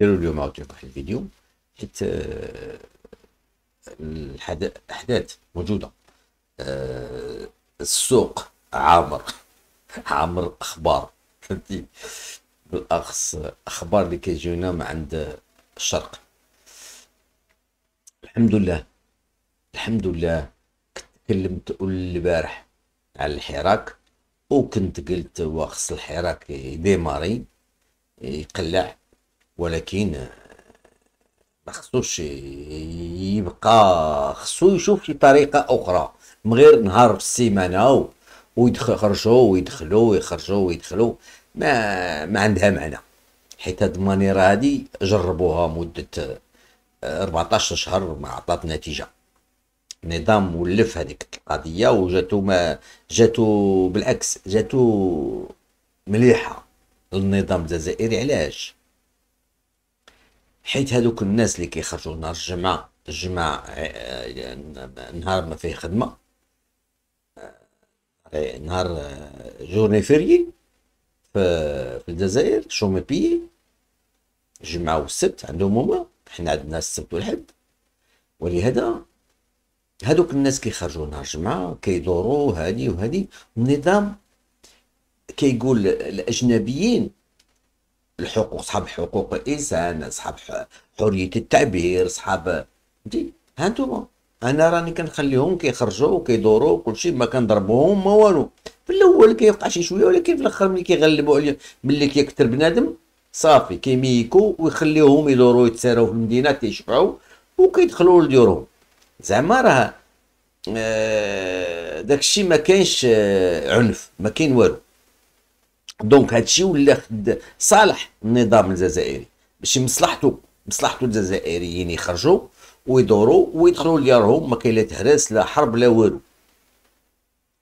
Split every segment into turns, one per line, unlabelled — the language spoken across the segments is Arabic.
ديروا اليوم عاودتاني واحد الفيديو حيت آه، الاحداث موجوده آه، السوق عامر عامر الاخبار فهمتي بالاخص اخبار اللي كيجيونا من عند الشرق الحمد لله الحمد لله كنت تكلمت البارح على الحراك وكنت قلت واخص الحراك يديماري يقلع ولكن ما خصوش يبقى خصو يشوف شي طريقه اخرى من غير نهار في السيمانه ويخرجوا ويدخلوا ويخرجوا ويدخلوا ما ما عندها معنى حيت هاد المانيرة هادي جربوها مدة 14 آه، شهر ما عطات نتيجة النظام ولف هذيك القضية وجاتو ما جاتو بالعكس جاتو مليحة للنظام الجزائري علاش حيت هذوك الناس اللي كيخرجوا نهار الجمعه الجمعه آه، نهار ما فيه خدمه آه، آه، نهار جورني فيري في الجزائر شومي بي الجمعه والسبت عندهم هما حنا عندنا السبت والحد ولهذا هذوك الناس كيخرجوا نهار الجمعه كيدوروا هادي وهادي النظام كيقول الاجنبيين الحقوق اصحاب حقوق الانسان اصحاب حريه التعبير اصحاب فهمتي هانتوما انا راني كنخليهم كيخرجوا وكيدوروا كلشي ما كنضربوهم ما والو في الاول كيوقع شي شويه ولكن في الاخر ملي كيغلبوا عليه ملي كيكثر بنادم صافي كيميكو ويخليوهم يدوروا يتساروا في المدينه تيشبعوا وكيدخلوا لديورهم زعما راه آه، داكشي ما كاينش آه، عنف ما كاين والو دونك هادشي ولا خد صالح النظام الجزائري باش مصلحته مصلحته الجزائريين يعني يخرجوا ويدوروا ويدخلوا ليارهم ما كاين لا تهرس لا حرب لا والو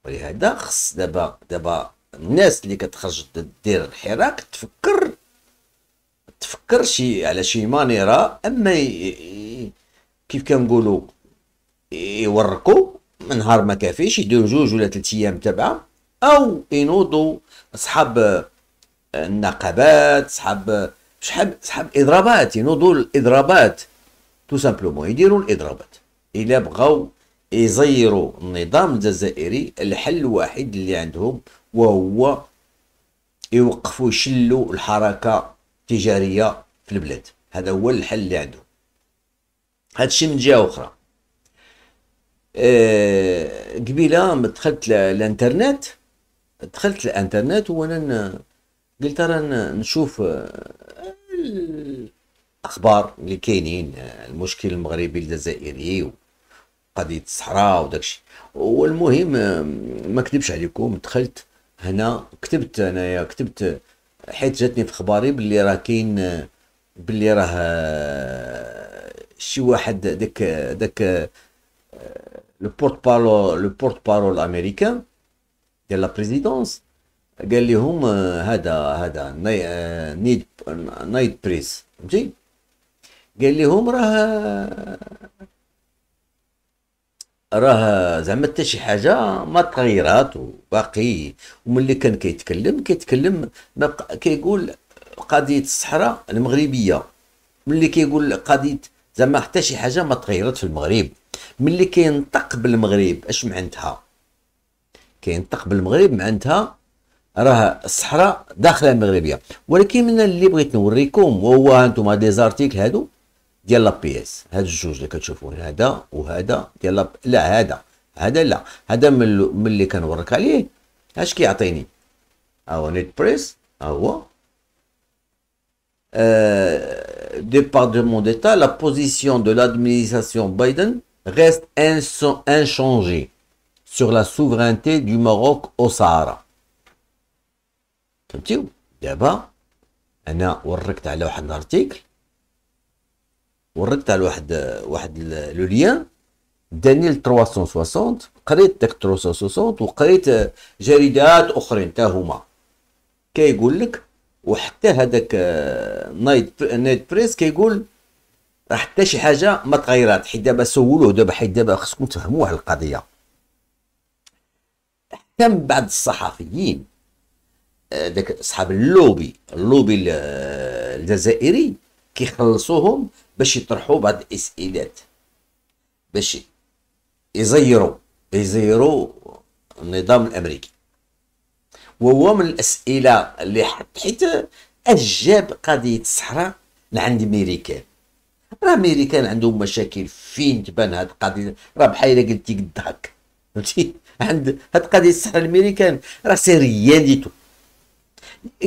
ولهذا خص دابا دابا الناس اللي كتخرج دير الحراك تفكر تفكر شي على شي مانيرا اما ي... كيف كنقولوا يورقوا من نهار ما كافيش يديروا جوج ولا ثلاث ايام تبعه او ينوضوا اصحاب النقابات اصحاب شحال اصحاب اضرابات ينوضوا الاضرابات تو سامبلومون يديروا الاضرابات الا بغاو يزيروا النظام الجزائري الحل الوحيد اللي عندهم وهو يوقفوا يشلوا الحركه التجاريه في البلاد هذا هو الحل اللي عندهم هذا الشيء من جهه اخرى أه قبيله دخلت الانترنت دخلت الانترنت وانا قلت راه نشوف آه، الاخبار اللي كاينين آه، المشكل المغربي الجزائري قضيه الصحراء وداكشي والمهم آه، ما كذبش عليكم دخلت هنا كتبت انايا كتبت حيت جاتني في خباري باللي راه كاين باللي راه شي واحد داك داك لو بورت بارول لو بورت بارول امريكان ديال لا بريزيدونس قال لهم آه، هذا هذا نيد نايت بريس فهمتي قال لهم راه راه زعما حتى شي حاجه ما تغيرات وباقي وملي كان كيتكلم كيتكلم كيقول قضيه الصحراء المغربيه ملي كيقول قضيه زعما حتى شي حاجه ما تغيرت في المغرب ملي كينطق بالمغرب اش معنتها كينطق بالمغرب معناتها راه الصحراء داخله المغربيه ولكن من اللي بغيت نوريكم وهو هانتوما دي زارتيكل هادو ديال بي اس هاد الجوج اللي كتشوفون هذا وهذا ديال لاب... لا هذا هذا لا هذا من, اللي كنورك عليه اش كيعطيني ها هو نيت بريس ها هو Euh, ديتا لا بوزيسيون دو de بايدن ريست ان شونجي sur la souveraineté du Maroc au Sahara فهمتيو دابا انا وركت على واحد الارتيكل وركت على واحد واحد لو ليان داني ل 360 قريت داك 360 وقريت آه، جريدات اخرين حتى هما كيقول لك وحتى هذاك آه، نايت نايت بريس كيقول راه حتى شي حاجه ما تغيرات حيت دابا سولوه دابا حيت دابا خصكم تفهموا على القضيه كان بعض الصحفيين آه، ذاك اصحاب اللوبي اللوبي الجزائري كيخلصوهم باش يطرحوا بعض الاسئلات باش يزيروا يزيروا النظام الامريكي وهو من الاسئله اللي حط حيت اجاب قضيه الصحراء لعند ميريكان راه ميريكان عندهم مشاكل فين تبان هاد القضيه راه بحال قلتي قد هكا فهمتي عند هاد قضيه الصحراء الامريكان راه سي ريان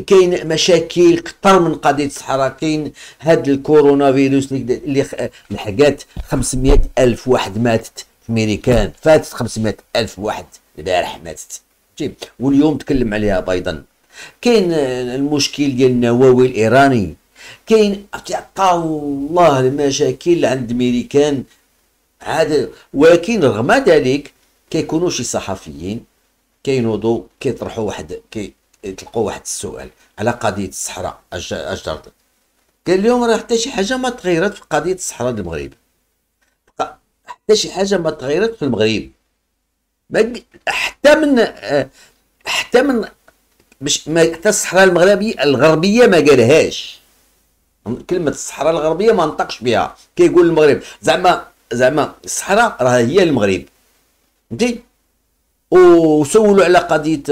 كاين مشاكل كثر من قضيه الصحراء كاين هاد الكورونا فيروس اللي لحقات 500 الف واحد ماتت في امريكان فاتت 500 الف واحد البارح ماتت واليوم تكلم عليها بايدن كاين المشكل ديال النووي الايراني كاين عطا الله المشاكل عند امريكان عاد ولكن رغم ذلك كيكونوا شي صحفيين كينوضوا كيطرحوا واحد كيطلقوا واحد السؤال على قضيه الصحراء اشجار قال اليوم راه حتى شي حاجه ما تغيرت في قضيه الصحراء المغرب حتى شي حاجه ما تغيرت في المغرب حتى من حتى من مش ما حتى الصحراء المغربيه الغربيه ما قالهاش كلمه الصحراء الغربيه ما نطقش بها كيقول المغرب زعما زعما الصحراء راه هي المغرب فهمتي وسولوا على قضيه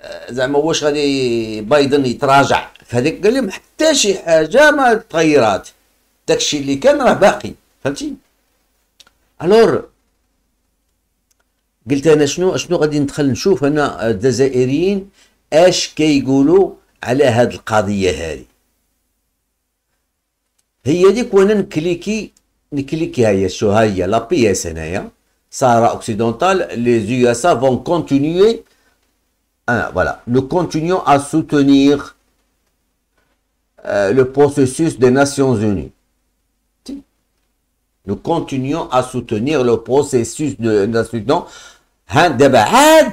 آه، زعما واش غادي بايدن يتراجع في هذيك قال لهم حتى شي حاجه ما تغيرات داكشي اللي كان راه باقي فهمتي الور قلت انا شنو شنو غادي ندخل نشوف انا الجزائريين اش كيقولوا على هاد القضيه هذه هي ديك وانا نكليكي نكليكي هاي شو لا لابيس هنايا Sahara occidental, les USA vont continuer, hein, voilà, nous continuons à soutenir euh, le processus des Nations Unies. Nous continuons à soutenir le processus de Nations hein, hein,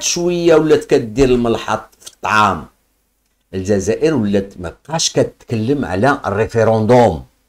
Unies.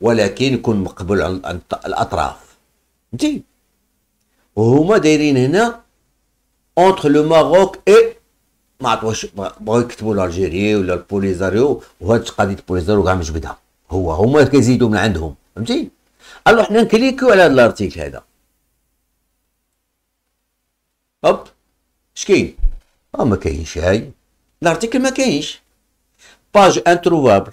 ولكن يكون مقبول عند الاطراف فهمتي وهما دايرين هنا اونتر لو ماروك اي ما عطوش بغاو يكتبوا لالجيري ولا البوليزاريو وهاد قضيه البوليزاريو كاع مجبدها هو هما كيزيدوا من عندهم فهمتي الو حنا نكليكيو على هاد الارتيكل هذا هوب اش كاين اه ما كاينش هاي الارتيكل ما كاينش باج انتروفابل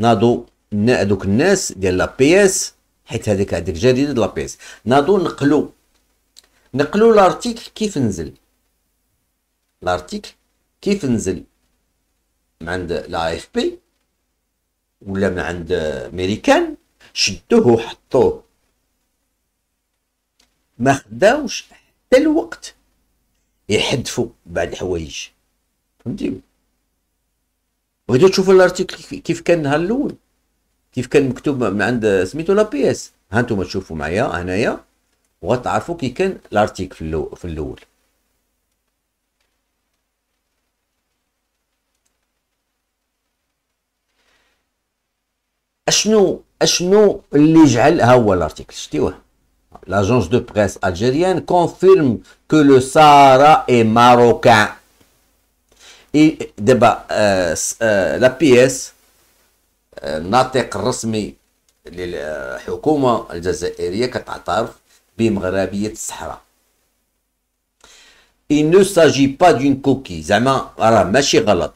ناضو دوك الناس ديال لا بي اس حيت هذيك هذيك جديده لا بي اس ناضو نقلو نقلو لارتيكل كيف نزل لارتيكل كيف نزل من عند لا اف بي ولا من عند ميريكان شدوه وحطوه ما خداوش حتى الوقت يحذفوا بعض الحوايج فهمتي وهدو تشوفوا الارتيكل كيف كان نهار الاول كيف كان مكتوب من عند سميتو لا بي اس ها انتم تشوفوا معايا هنايا وغتعرفوا كي كان الارتيكل في, اللو في الاول اشنو اشنو اللي جعل ها هو الارتيكل شتيوه لاجونس دو بريس الجيريان كونفيرم كو لو سارا اي ماروكان اي دابا آه، آه، لا اس الناطق آه، الرسمي للحكومه الجزائريه كتعترف بمغربيه الصحراء اي نو ساجي با دون كوكي زعما راه ماشي غلط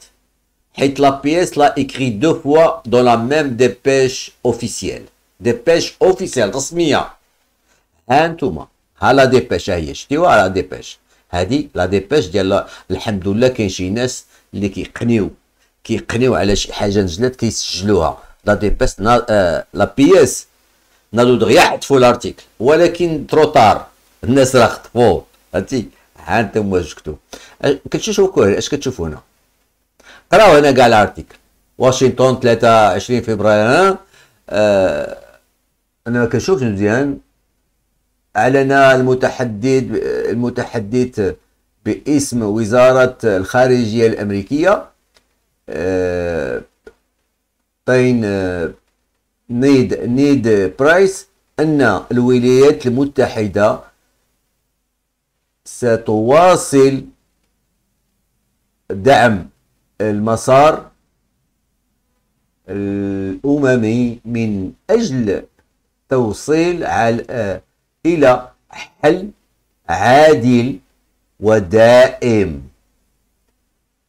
حيت لا اس لا اكري دو فوا دون لا ميم ديبيش اوفيسيال ديبيش اوفيسيال رسميه ها انتوما ها لا ديبيش ها هي شتيوها لا ديبيش هذه لا ديباش ديال الحمد لله كاين شي ناس اللي كيقنيو كيقنيو على شي حاجه نزلت كيسجلوها لا ديباس نا... آه... لا بيس نادو دغيا حطفو الارتيكل ولكن تروطار الناس راه خطفوه فهمتي ها انتم واش كتشوفو كتشوفوا اش كتشوفو هنا قراو هنا كاع الارتيكل واشنطن 23 فبراير انا آه... انا كنشوف مزيان أعلن المتحدث المتحدث باسم وزارة الخارجية الأمريكية بين آه، آه، نيد نيد برايس أن الولايات المتحدة ستواصل دعم المسار الأممي من أجل توصيل إلى حل عادل ودائم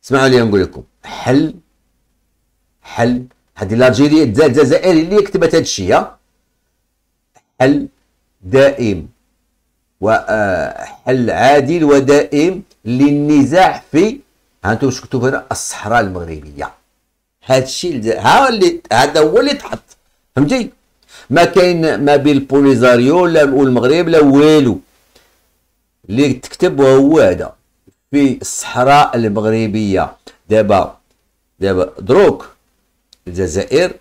اسمعوا لي نقول لكم حل حل هذه الجزائرية الجزائري اللي كتبت هذا الشيء حل دائم وحل آه، عادل ودائم للنزاع في هانتم واش هنا الصحراء المغربيه هذا الشيء هذا هو اللي تحط فهمتي ما كاين ما بين البوليزاريو لا المغرب لا والو اللي تكتب هو هذا في الصحراء المغربيه دابا دابا دروك الجزائر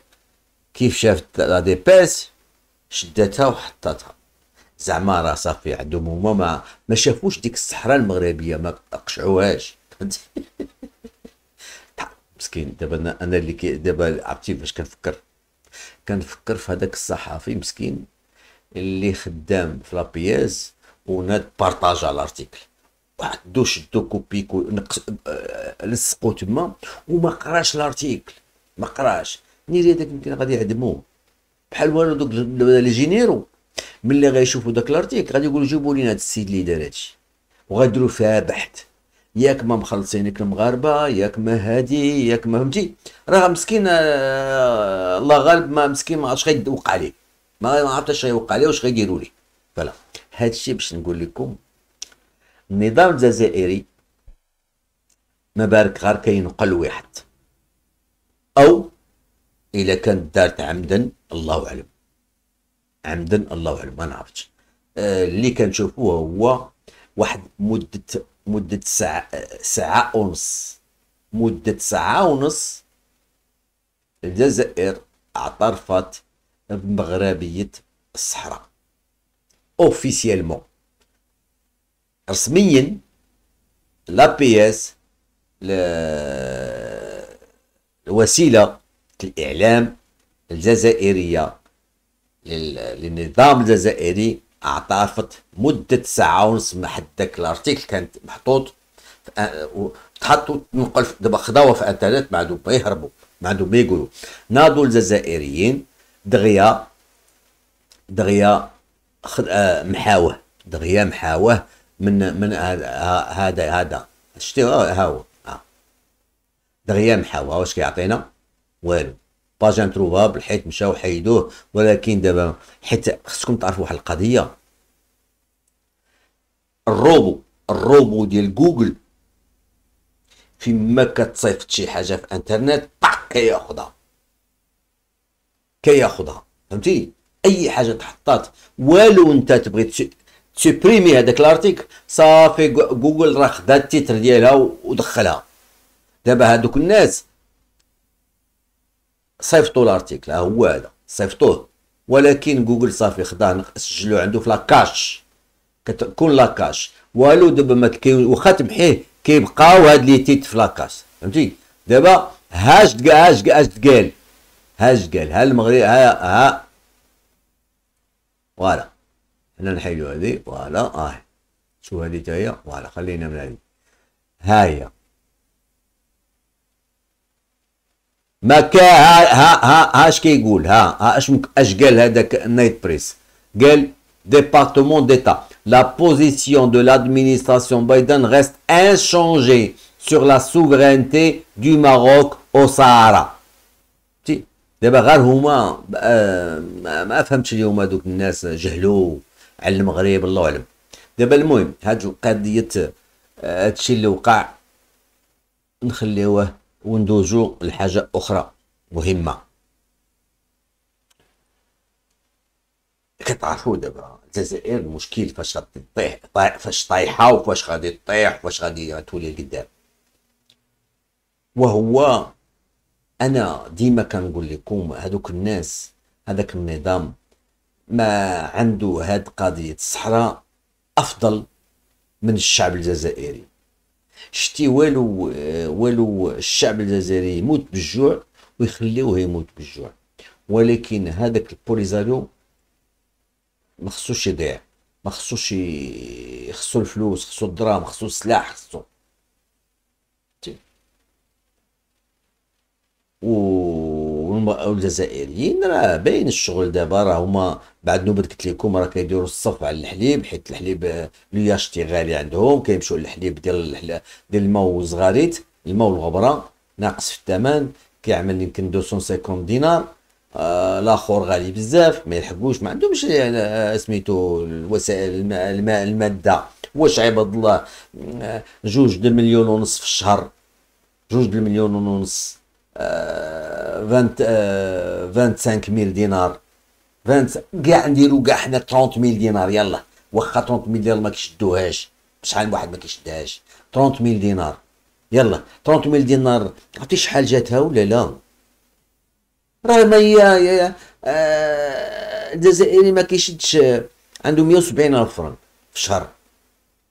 كيف شافت لا ديباس شدتها وحطتها زعما راه صافي عندهم هما ما ما شافوش ديك الصحراء المغربيه ما قشعوهاش مسكين دابا انا اللي دابا عرفتي فاش كنفكر كنفكر في هذاك الصحفي مسكين اللي خدام في لابياس وناد بارطاجا الارتيكل وعدو شدو كوبي كو نقص آه، لصقو تما وما قراش الارتيكل ما قراش نيري هذاك يمكن غادي يعدموه بحال والو دوك لي جينيرو ملي غيشوفو داك الارتيكل غادي يقولوا جيبوا لينا هاد السيد اللي دار هادشي وغاديروا فيها بحث ياك ما مخلصينك المغاربه ياك ما هادي ياك ما فهمتي راه مسكين آه، الله غالب ما مسكين ما عرفتش غيوقع لي ما عرفتش غيوقع لي واش غيديروا ليه فوالا هادشي باش نقول لكم النظام الجزائري ما بالك غير كينقل واحد او الا كانت دارت عمدا الله اعلم عمدا الله اعلم ما نعرفش آه، اللي كنشوفوه هو واحد مده مدة ساعة ساعة ونص مدة ساعة ونص الجزائر اعترفت بمغربية الصحراء اوفيسيالمون رسميا لا بي اس الوسيلة الإعلام الجزائرية للنظام الجزائري اعترفت مده ساعه ونص ما حد ذاك الارتيكل كانت محطوط تحطوا تنقل دابا خداوها في انترنت ما عندهم ما يهربوا ما عندهم ما يقولوا ناضوا الجزائريين دغيا دغيا خد آه محاوه دغيا محاوه من من هذا هذا شتي آه، ها هو آه. دغيا محاوه واش كيعطينا والو باج انتروفابل حيت مشاو حيدوه ولكن دابا حيت خصكم تعرفوا واحد القضيه الروبو الروبو ديال جوجل فيما كتصيفط شي حاجه في انترنت طق كياخذها كياخذها فهمتي اي حاجه تحطات والو انت تبغي تسبريمي هذاك الارتيك صافي جوجل راه خدا التيتر ديالها ودخلها دابا هادوك الناس صيفطوا لارتيكل ها هو هذا صيفطوه ولكن جوجل صافي خداه سجلوه عنده في لاكاش كتكون لاكاش والو دابا ما واخا تمحيه كيبقاو هاد لي تيت في لاكاش فهمتي دابا هاش دقا هاش دقا هاش دقال هاش ها المغرب ها ها فوالا هنا نحيدو هادي فوالا اه شوف هادي تاهي فوالا خلينا من هادي ها هي ما كا ها ها ها اش كيقول ها ها اش اش قال هذاك نايت بريس قال département d'État. La position de l'administration Biden reste سور لا سوفرينتي دو ماروك او سارا تي دابا غير هما آه، ما فهمتش اليوم هذوك الناس جهلوا على المغرب الله اعلم دابا المهم هاد القضيه آه، هادشي اللي وقع نخليوه وندوزو لحاجه اخرى مهمه كتعرفوا دابا الجزائر المشكل فاش غادي طيح فاش طايحه وفاش غادي طيح وفاش غادي تولي لقدام وهو انا ديما كنقول لكم هذوك الناس هذاك النظام ما عنده هاد قضيه الصحراء افضل من الشعب الجزائري شتي والو والو الشعب الجزائري يموت بالجوع ويخليوه يموت بالجوع ولكن هذاك البوليزاريو ما خصوش يضيع ما خصوش خصو الفلوس خصو الدراهم خصو السلاح خصو و او الجزائريين راه باين الشغل دابا راه هما بعد نوبه قلت لكم راه كيديروا الصف على الحليب حيت الحليب آه، لياشتي غالي عندهم كيمشيو للحليب ديال ديال الماء وزغاريت الماء والغبره ناقص في الثمن كيعمل يمكن 250 دينار آه الاخر غالي بزاف ما يلحقوش ما عندهمش يعني سميتو الوسائل الماء الماء الماده واش عباد الله جوج د المليون ونص في الشهر جوج د المليون ونص 25 آه، ميل آه، دينار 20 كاع نديرو كاع حنا 30 ميل دينار يلا واخا 30 ميل دينار ما كيشدوهاش شحال واحد ما كيشدهاش 30 ميل دينار يلا 30 ميل دينار عرفتي شحال جاتها ولا لا راه ما هي آه، الجزائري ما كيشدش عنده 170 الف فرنك في الشهر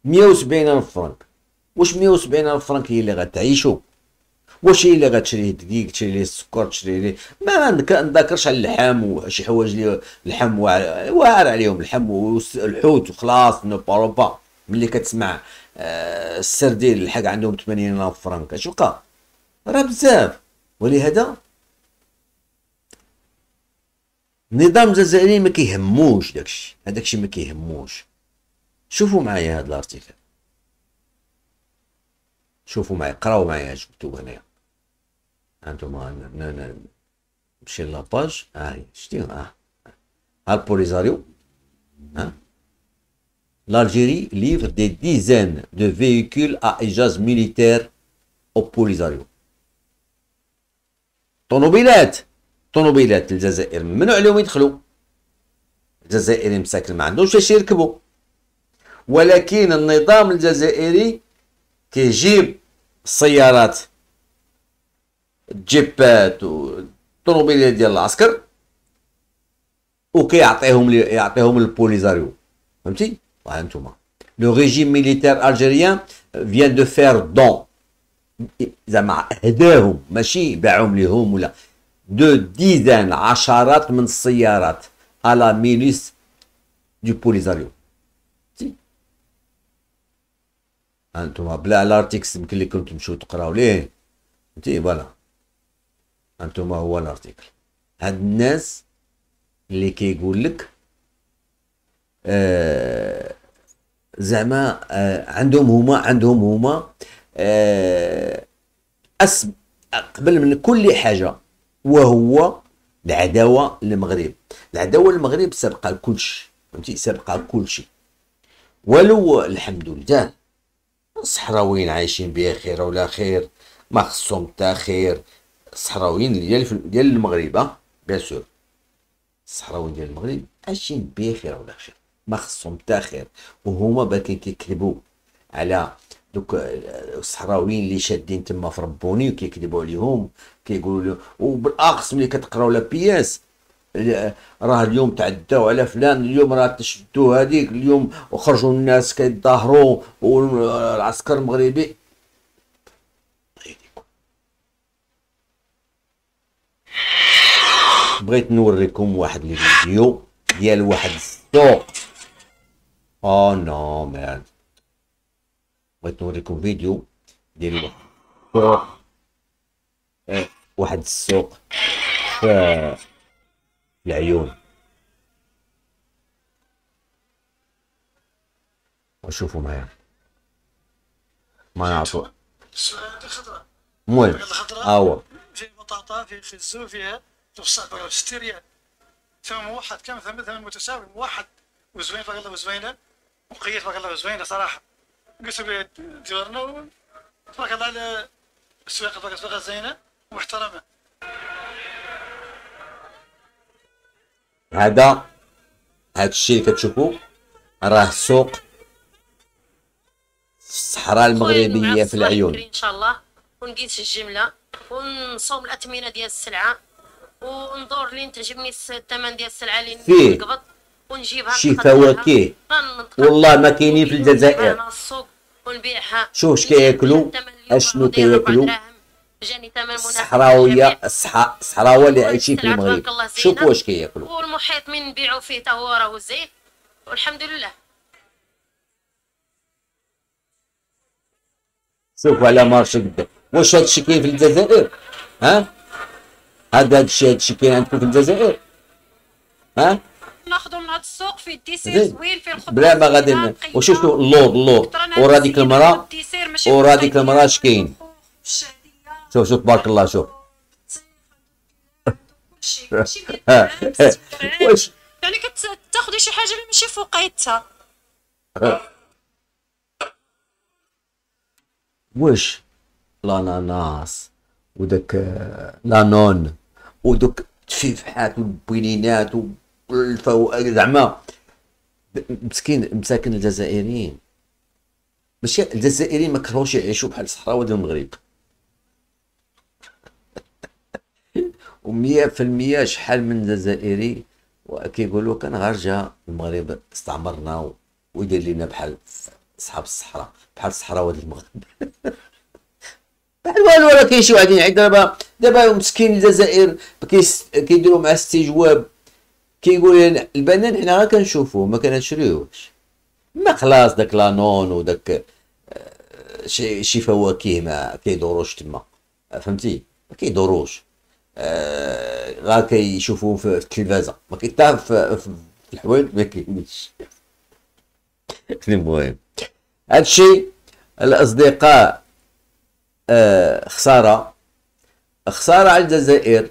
170 الف فرنك واش 170 الف فرنك هي اللي غتعيشو واش هي اللي غتشري دقيق تشري لي السكر تشري ليه ما نذكرش على اللحم وشي حوايج اللي اللحم واعر عليهم اللحم والحوت وخلاص نو باروبا ملي كتسمع آه السردين الحق عندهم 80 فرنك بقى راه بزاف ولهذا النظام الجزائري ما كيهموش داكشي هذاكشي ما كيهموش شوفوا معايا هاد الارتيكل شوفوا معايا قراو معايا اش مكتوب هنايا انتم نمشي لاباج ها هي شتي ها ها البوليزاريو ها L'Algérie livre des dizaines de véhicules à éjaz militaire au Polisario. طوموبيلات طوموبيلات الجزائر ممنوع عليهم يدخلوا الجزائري مساكن ما عندوش اش يركبوا ولكن النظام الجزائري كيجيب السيارات جيبات والطروبيلات ديال العسكر وكيعطيهم يعطيهم البوليزاريو فهمتي ها انتم لو ريجيم ميليتير الجيريان فيان دو فير دون زعما هداهم ماشي باعهم ليهم ولا دو ديزان عشرات من السيارات على ميليس دو بوليزاريو انتم بلا على يمكن لكم تمشوا تقراو ليه فهمتي فوالا انتم هو الارتيكل هاد الناس اللي كيقول لك آه، زعما آه، عندهم هما عندهم هما آه قبل من كل حاجه وهو العداوه للمغرب العداوه للمغرب سبقه لكلشي فهمتي سبقه لكلشي ولو الحمد لله الصحراويين عايشين بخير ولا خير ما خصهم تا خير الصحراويين ديال ديال المغرب بيان سور الصحراويين ديال المغرب عايشين بخير ولا خير ما خصهم حتى خير وهما باقيين كيكذبوا على دوك آه، الصحراويين اللي شادين تما في ربوني وكيكذبوا عليهم كيقولوا له وبالاقص ملي كتقراو لا بياس آه، راه اليوم تعداو على فلان اليوم راه تشدوا هذيك اليوم وخرجوا الناس كيتظاهروا والعسكر آه، المغربي بغيت نوريكم واحد الفيديو ديال واحد السوق او آه، نو مان بغيت نوريكم فيديو ديال واحد السوق واحد السوق آه، في العيون وشوفوا معايا ما نعرفوا المهم آه، هو بطاطا في الزوفيا فيها توصل بغا ريال ثم واحد كم ثم مثلا متساوي واحد وزوين فقال له وزوينه وقيت فقال له وزوينه صراحه قلت ديورنا تبارك الله على السواقه تبارك الله زينه ومحترمه هذا هذا الشيء اللي كتشوفوه راه سوق الصحراء المغربيه في العيون ان شاء الله ونقيس الجمله ونصوم الاثمنه ديال السلعه وندور لين تعجبني الثمن ديال السلعه اللي نقبض ونجيبها شي فواكه والله ما كاينين في الجزائر ونبيعها شوف اش كياكلوا اشنو كياكلوا الصحراويه الصحراء الصحراوه اللي عايشين في المغرب شوفوا واش كياكلوا والمحيط من نبيعوا فيه تا هو راهو زين والحمد لله شوفوا على مارشي قدك واش هاد الشيء كاين في الجزائر ها هاد هاد الشيء كاين عندكم في الجزائر ها ناخذوا من هذا السوق في الديسير إيه. زوين في الخضره بلا ما غادي وشفتوا اللور اللور ورا ديك المراه ورا ديك المراه اش كاين شوف شوف تبارك الله شوف واش يعني كتاخذي شي حاجه اللي ماشي فوقيتها واش لاناناس وداك لانون ودوك التفاحات والبنينات والفواكه زعما مسكين مساكن الجزائريين ماشي الجزائريين ما كرهوش يعيشوا بحال الصحراوي ديال المغرب ومية 100 شحال من جزائري وكيقولوا كان جا المغرب استعمرنا ويدير لينا بحال صحاب الصحراء بحال الصحراء ديال المغرب بحال والو راه كاين شي واحد ينعيط دابا دابا مسكين الجزائر كيديروا مع استجواب كيقول لنا البنان حنا غير كنشوفوه ما كنشريوهش ما خلاص داك لانون وداك آه، شي شي فواكه ما كيدوروش تما فهمتي ما كيدوروش آه كيشوفو في التلفازه ما كيطاف في الحوايج ما كاينش المهم هادشي الاصدقاء آه، خساره خساره على الجزائر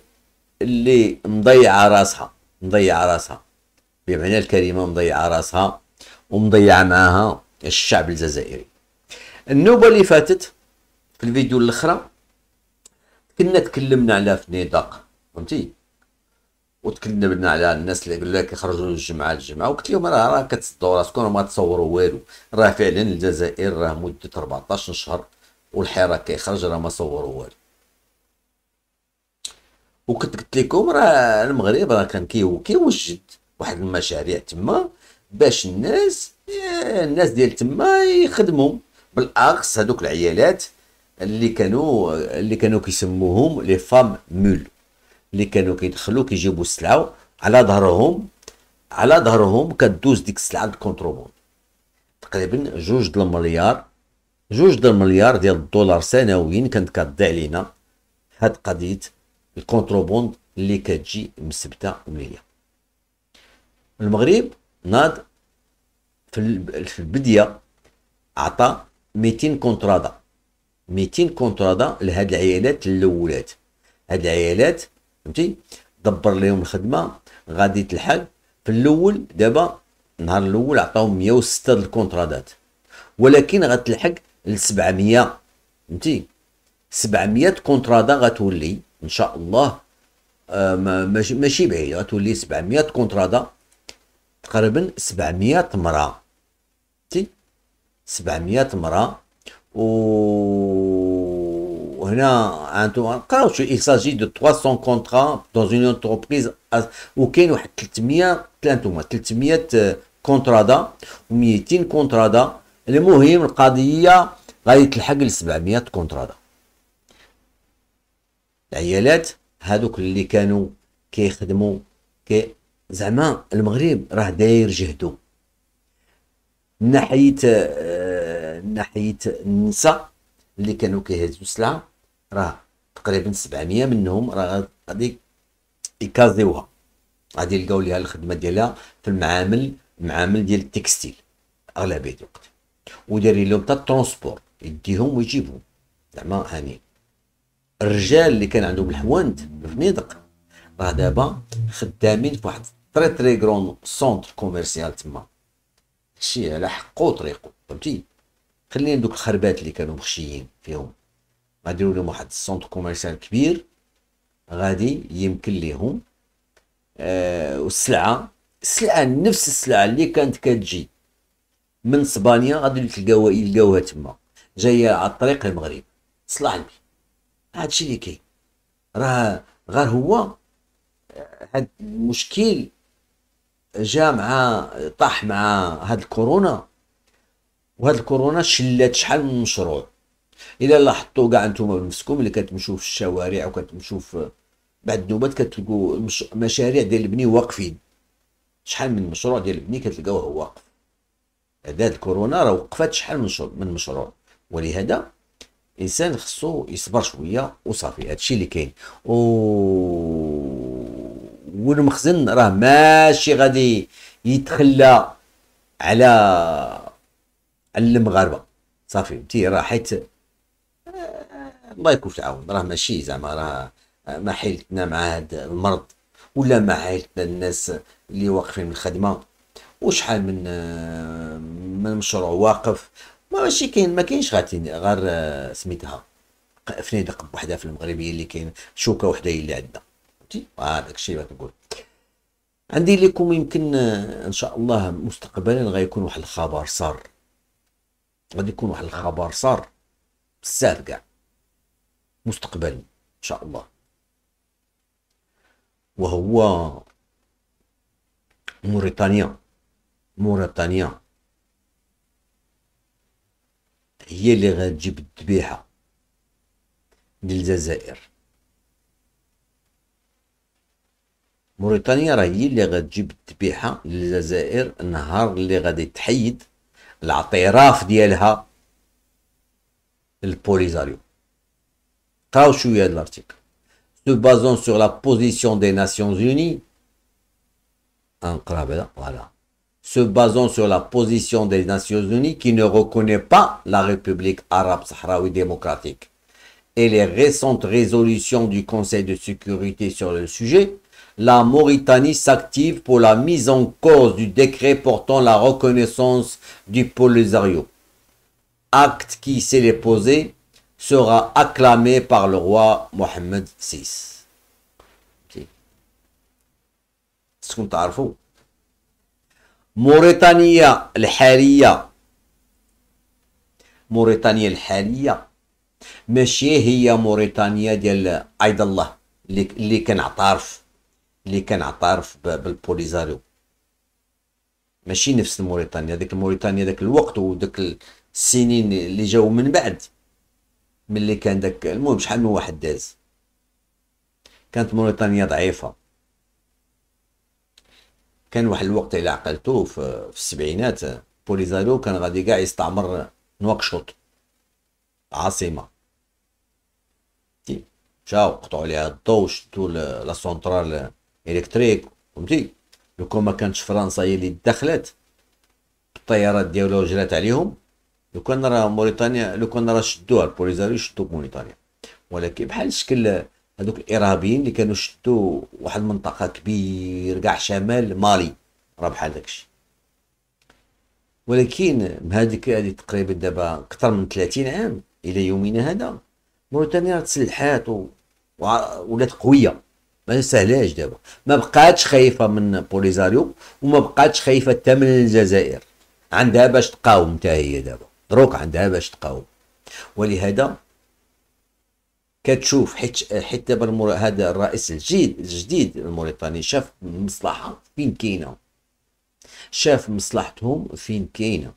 اللي مضيعه راسها مضيعه راسها بمعنى الكلمه مضيعه راسها ومضيعه معاها الشعب الجزائري النوبه اللي فاتت في الفيديو الاخرى كنا تكلمنا على فنيدق فهمتي وتكلمنا على الناس اللي يخرجوا الجمعه الجمعه وقلت لهم راه راه كتصدوا راسكم وما تصوروا والو راه فعلا الجزائر راه مده 14 شهر والحركه كيخرج راه ما صوروا والو وكنت قلت لكم راه المغرب راه كان كيوجد واحد المشاريع تما باش الناس الناس ديال تما يخدموا بالاخص هذوك العيالات اللي كانوا اللي كانوا كيسموهم لي فام مول اللي كانوا كيدخلوا كيجيبوا السلعه على ظهرهم على ظهرهم كدوز ديك السلعه الكونتروبوند تقريبا جوج د المليار جوج د المليار ديال الدولار سنويا كانت كضيع علينا هاد قضيه الكونتروبوند اللي كتجي مسبته ومليه المغرب ناض في البديه عطى 200 كونترادا 200 كونترادا لهاد العيالات الاولات هاد العيالات فهمتي دبر لهم الخدمه غادي تلحق في الاول دابا النهار الاول عطاهم 106 الكونترادات ولكن غتلحق ل 700 فهمتي 700 كونترادا غتولي ان شاء الله آه ماشي بعيد غتولي 700 كونترادا تقريبا 700 مرا فهمتي 700 مرا و هنا انتم قراو شو يساجي دو 300 كونترا دون اون انتربريز وكاين واحد 300 انتم 300 كونترادا و 200 كونترادا المهم القضيه غادي تلحق ل 700 كونترادا العيالات هادوك اللي كانوا كيخدموا كي زعما المغرب راه داير جهده من ناحيه آه، ناحيه النساء اللي كانوا كيهزوا السلعه راه تقريبا 700 منهم راه غادي يكازيوها غادي يلقاو ليها الخدمه ديالها في المعامل المعامل ديال التكستيل اغلبيه الوقت وداري لهم تا الترونسبور يديهم ويجيبهم زعما هاني الرجال اللي كان عندهم الحوانت الفنيدق راه دابا خدامين في واحد تري تري كرون سونتر كوميرسيال تما هادشي على حقو طريقو فهمتي خلينا دوك الخربات اللي كانوا مخشيين فيهم غاديروا لهم واحد السونتر كوميرسيال كبير غادي يمكن ليهم آه والسلعه السلعه نفس السلعه اللي كانت كتجي من اسبانيا غادي تلقاوها يلقاوها تما جايه على الطريق المغرب صلاح البي هادشي اللي كاين راه غير هو هاد المشكل جا مع طاح مع هاد الكورونا وهاد الكورونا شلات شحال من مشروع الا لاحظتوا كاع نتوما بنفسكم اللي كتمشوا في الشوارع وكتمشوا في بعد النوبات كتلقوا المشاريع ديال البني واقفين شحال من مشروع ديال البني كتلقاوه واقف اعداد كورونا راه وقفات شحال من مشروع من مشروع ولهذا الانسان خصو يصبر شويه وصافي هادشي اللي كاين و والمخزن راه ماشي غادي يتخلى على على المغاربه صافي فهمتي راه حيت الله يكون في العون راه ماشي زعما راه ما حيلتنا مع هذا المرض ولا ما حيلتنا الناس اللي واقفين من الخدمه وشحال من آه، من مشروع واقف ماشي كاين ما كاينش غاتين غير آه، سميتها فنادق بوحدها في المغربيه اللي كاين شوكه وحده هي اللي عندنا فهمتي هذاك الشيء كنقول عندي لكم يمكن آه، ان شاء الله مستقبلا غيكون واحد الخبر صار غادي يكون واحد الخبر صار بزاف كاع مستقبلا ان شاء الله وهو موريتانيا موريتانيا هي اللي غتجيب الذبيحه للجزائر موريتانيا راه هي اللي غتجيب الذبيحه للجزائر النهار اللي غادي تحيد الاعتراف ديالها البوليزاريو قراو شويه هاد l'article سو بازون sur لا بوزيسيون دي ناسيونز اوني انقرا بعدا فوالا se basant sur la position des Nations Unies qui ne reconnaît pas la République arabe sahraoui démocratique et les récentes résolutions du Conseil de sécurité sur le sujet, la Mauritanie s'active pour la mise en cause du décret portant la reconnaissance du Polisario. Acte qui, s'est déposé sera acclamé par le roi Mohamed VI. موريتانيا الحالية موريتانيا الحالية ماشي هي موريتانيا ديال عيد الله اللي عطارف اللي عطارف بالبوليزاريو ماشي نفس موريتانيا ديك موريتانيا داك الوقت وداك السنين اللي جاو من بعد ملي كان داك المهم شحال من واحد داز كانت موريتانيا ضعيفه كان واحد الوقت الى عقلته في, السبعينات بوليزاريو كان غادي كاع يستعمر نواكشوط عاصمه مشاو قطعوا عليها الضو شدوا لا سونترال الكتريك فهمتي لو كان ما كانتش فرنسا هي اللي دخلت الطيارات ديالها وجرات عليهم لو كان راه موريتانيا لو كان راه شدوها البوليزاريو شدوا موريتانيا ولكن بحال شكل هذوك الارهابيين اللي كانوا شتوا واحد المنطقه كبير كاع شمال مالي راه بحال داكشي ولكن بهذيك هذه تقريبا دابا اكثر من 30 عام الى يومنا هذا موريتانيا تسلحات و... و... ولات قويه ما سهلاش دابا ما بقاتش خايفه من بوليزاريو وما بقاتش خايفه حتى من الجزائر عندها باش تقاوم حتى هي دابا دروك عندها باش تقاوم ولهذا كتشوف حيت حيت دابا هذا الرئيس الجديد الجديد الموريتاني شاف المصلحه فين كاينه شاف مصلحتهم فين كاينه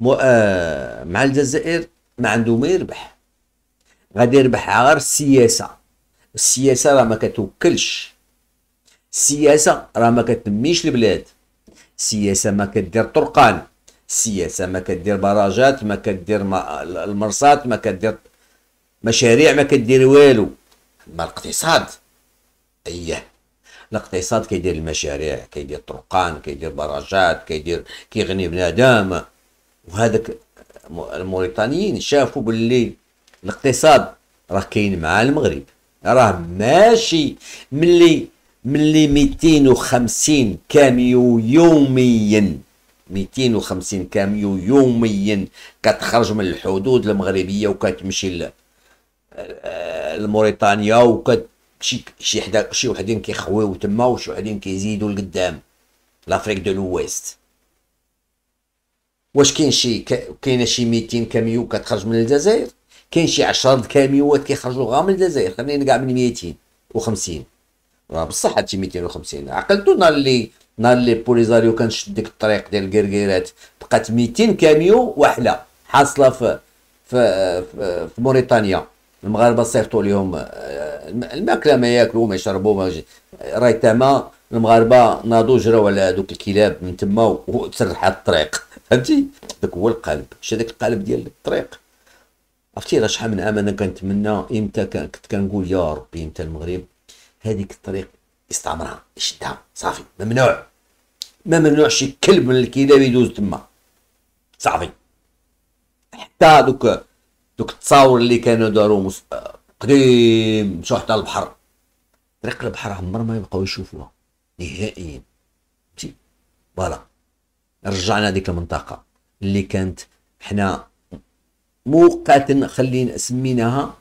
مو... آه، مع الجزائر ما عنده ما يربح غادي يربح غير السياسه السياسه راه ما كتوكلش السياسه راه ما كتنميش البلاد السياسه ما كدير طرقان السياسه ما كدير براجات ما كدير ما... المرصات ما كدير مشاريع ما كدير والو ما الاقتصاد اييه الاقتصاد كيدير المشاريع كيدير الطرقان كيدير البراجات كيدير كيغني بنادم وهذاك الموريتانيين شافوا باللي الاقتصاد راه كاين مع المغرب راه ماشي ملي ملي 250 كاميو يوميا 250 كاميو يوميا كتخرج من الحدود المغربيه وكتمشي الموريتانيا وكت شي شي حدا شي وحدين كيخويو تما وشي وحدين كيزيدوا لقدام لافريك دو لويست واش كاين شي كاينه شي 200 كاميو كتخرج من الجزائر كاين شي 10 الكاميوات كيخرجوا غير من الجزائر خلينا كاع من 250 راه بصح هادشي 250 عقلتو نهار اللي نهار اللي بوليزاريو كان شد ديك الطريق ديال الكركيرات بقات 200 كاميو وحده حاصله في في, في, في موريتانيا المغاربه صيفطوا لهم آه، الماكله ما ياكلوا ما يشربوا ما راهي تما المغاربه ناضوا جراو على هذوك الكلاب من تما وتسرحات الطريق فهمتي داك هو القلب شتي داك القلب ديال الطريق عرفتي راه شحال من عام انا كنتمنى امتى كنت كنقول يا ربي امتى المغرب هذيك الطريق يستعمرها يشدها صافي ممنوع ما ممنوع شي كلب من الكلاب يدوز تما صافي حتى دوك دوك التصاور اللي كانوا داروا قديم مشاو حتى البحر طريق البحر عمر ما يبقاو يشوفوها نهائيا فهمتي فوالا رجعنا ديك المنطقه اللي كانت حنا مؤقتا خلينا سميناها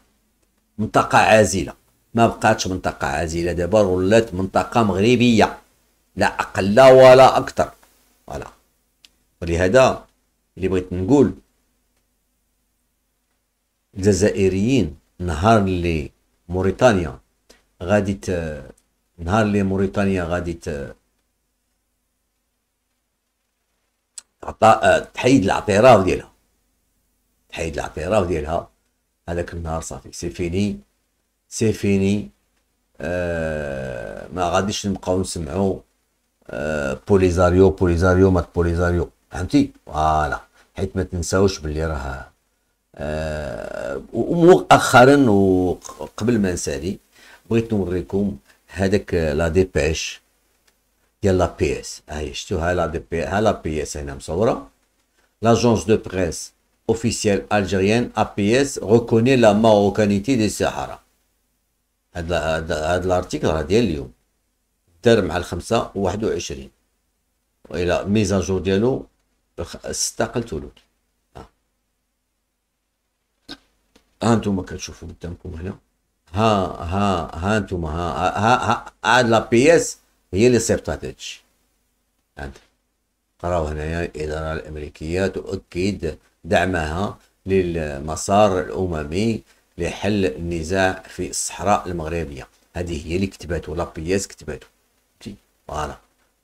منطقه عازله ما بقاتش منطقه عازله دابا ولات منطقه مغربيه لا اقل ولا اكثر فوالا ولهذا اللي بغيت نقول الجزائريين نهار اللي موريتانيا غادي ت... نهار اللي موريتانيا غادي ت... عطا... تحيد الاعتراف ديالها تحيد الاعتراف ديالها هذاك النهار صافي سي فيني سي فيني آه... ما غاديش نبقاو نسمعوا آه، بوليزاريو بوليزاريو مات بوليزاريو فهمتي فوالا حيت ما تنساوش باللي راه ومؤخرا مؤخرا وقبل ما نسالي بغيت نوريكم هذاك لا ديباش ديال لا بي اس هاي شفتوا ها لا دي بي ها لا بي اس هنا مصوره لاجونس دو بريس اوفيسيال الجيريان ا بي اس ريكوني لا ماروكانيتي دي الصحراء هاد هاد هاد الارتيكل راه ديال اليوم دار مع الخمسة وواحد وعشرين والى ميزاجور ديالو ستة قلتولو ها انتم كتشوفوا قدامكم هنا ها ها ها انتم ها ها ها, هاد لا بيس هي اللي صيفطت هادشي عندك قراو هنايا الاداره الامريكيه تؤكد دعمها للمسار الاممي لحل النزاع في الصحراء المغربيه هذه هي اللي كتباتو لا بيس فهمتي فوالا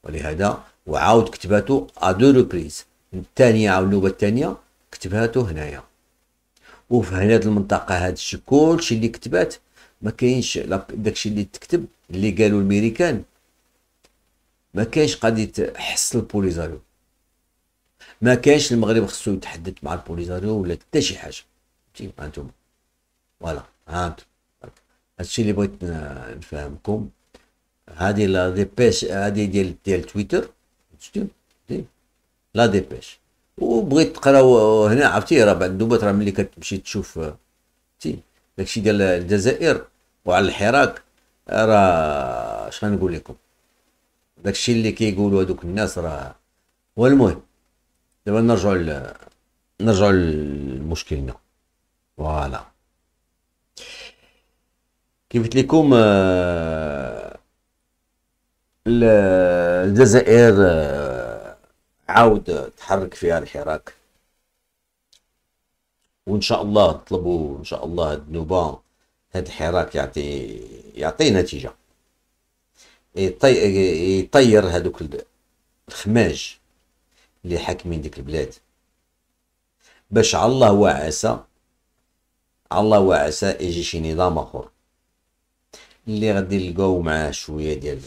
ولهذا وعاود كتباتو ا دو ريبريز الثانيه عاود النوبه الثانيه كتباتو هنايا وفي هنا المنطقه هذا الشيء شيء اللي كتبات ما كاينش داكشي اللي تكتب اللي قالوا الميريكان ما كاينش قضيه تحس البوليزاريو ما كاينش المغرب خصو يتحدث مع البوليزاريو ولا حتى شي حاجه فهمتي انتم فوالا هذا هادشي اللي بغيت نفهمكم هذه لا ديبيش هذه ديال ديال تويتر لا ديبيش وبغيت تقراو هنا عرفتي راه بعد دوبات راه ملي كتمشي تشوف تي داكشي ديال الجزائر وعلى الحراك راه اش غنقول لكم داكشي اللي كيقولوا هذوك الناس راه والمهم دابا نرجعوا ل... نرجعوا لمشكلنا فوالا كيف قلت لكم آه، الجزائر آه، عاود تحرك فيها الحراك وان شاء الله طلبوا ان شاء الله هاد النوبه هاد الحراك يعطي يعطي نتيجه يطير يطير الخماج اللي حاكمين ديك البلاد باش على الله وعسى على الله وعسى يجي شي نظام اخر اللي غادي يلقاو معاه شويه ديال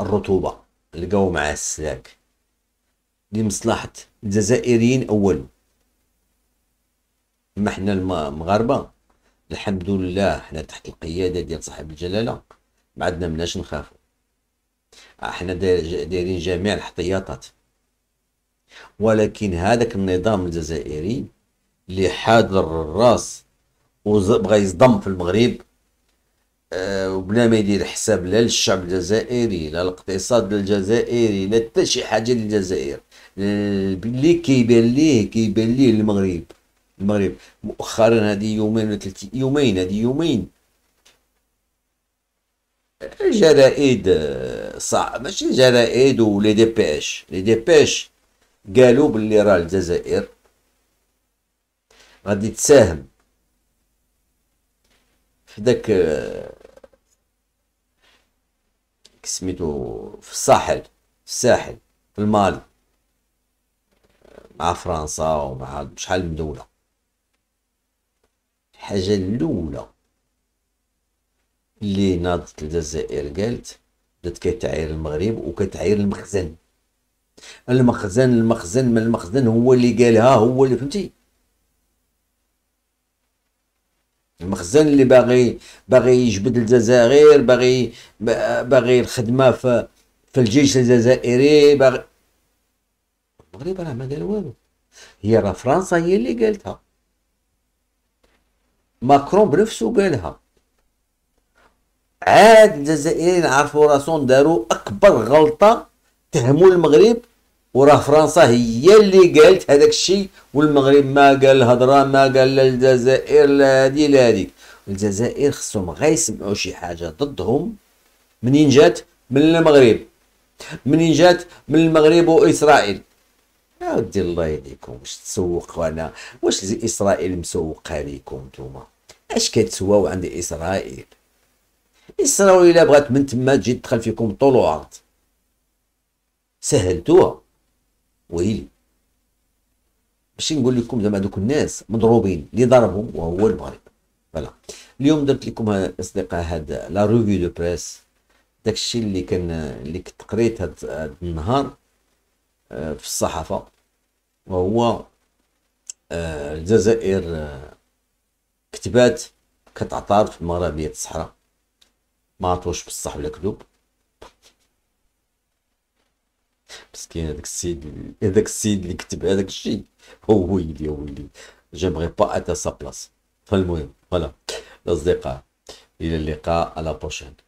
الرطوبه لقاو معاه السلاك لمصلحة الجزائريين أولا ما حنا المغاربة الحمد لله حنا تحت القيادة ديال صاحب الجلالة ما عندنا مناش نخافو حنا دايرين جميع الاحتياطات ولكن هذاك النظام الجزائري اللي حاضر الراس وبغى يصدم في المغرب آه، وبلا ما يدير حساب لا للشعب الجزائري لا الاقتصاد الجزائري لا حتى شي حاجه للجزائر بلي آه، كيبان ليه كيبان ليه المغرب المغرب مؤخرا هذه يومين ولا ثلاث يومين هذه يومين الجرائد آه، صح ماشي الجرائد ولي ديبيش لي ديبيش قالوا باللي راه الجزائر غادي تساهم في داك آه، سميتو في الساحل في الساحل في المالي مع فرنسا ومع شحال من دولة الحاجة الأولى اللي ناضت الجزائر قالت بدات كتعاير المغرب وكتعاير المخزن المخزن المخزن من المخزن هو اللي قالها هو اللي فهمتي المخزن اللي باغي باغي يجبد الجزائر باغي باغي الخدمه في في الجيش الجزائري باغي المغرب راه ما دار والو هي راه فرنسا هي اللي قالتها ماكرون بنفسه قالها عاد الجزائريين عرفوا راسهم داروا اكبر غلطه تهموا المغرب وراه فرنسا هي اللي قالت هذاك الشيء والمغرب ما قال الهضره ما قال لا الجزائر لا هادي لا هاديك الجزائر خصهم غير يسمعوا شي حاجه ضدهم منين جات من المغرب منين جات من المغرب واسرائيل يا ودي الله يهديكم واش تسوقوا انا واش اسرائيل مسوقه ليكم نتوما اش كتسواو عند اسرائيل اسرائيل الا بغات من تما تجي تدخل فيكم طول وعرض سهلتوها ويلي ماشي نقول لكم زعما دوك الناس مضروبين اللي ضربهم وهو المغرب فوالا اليوم درت لكم اصدقاء هاد لا روفي دو بريس داكشي اللي كان اللي كنت قريت هاد النهار في الصحافة وهو آه، الجزائر آه، كتبات كتعترف في مغربية الصحراء ما عطوش بصح ولا كذوب مسكين هذاك السيد هذاك السيد اللي كتب هذاك الشيء هو ويلي هو ويلي جيمغي با اتا سا بلاص فالمهم فوالا الاصدقاء الى اللقاء على بروشين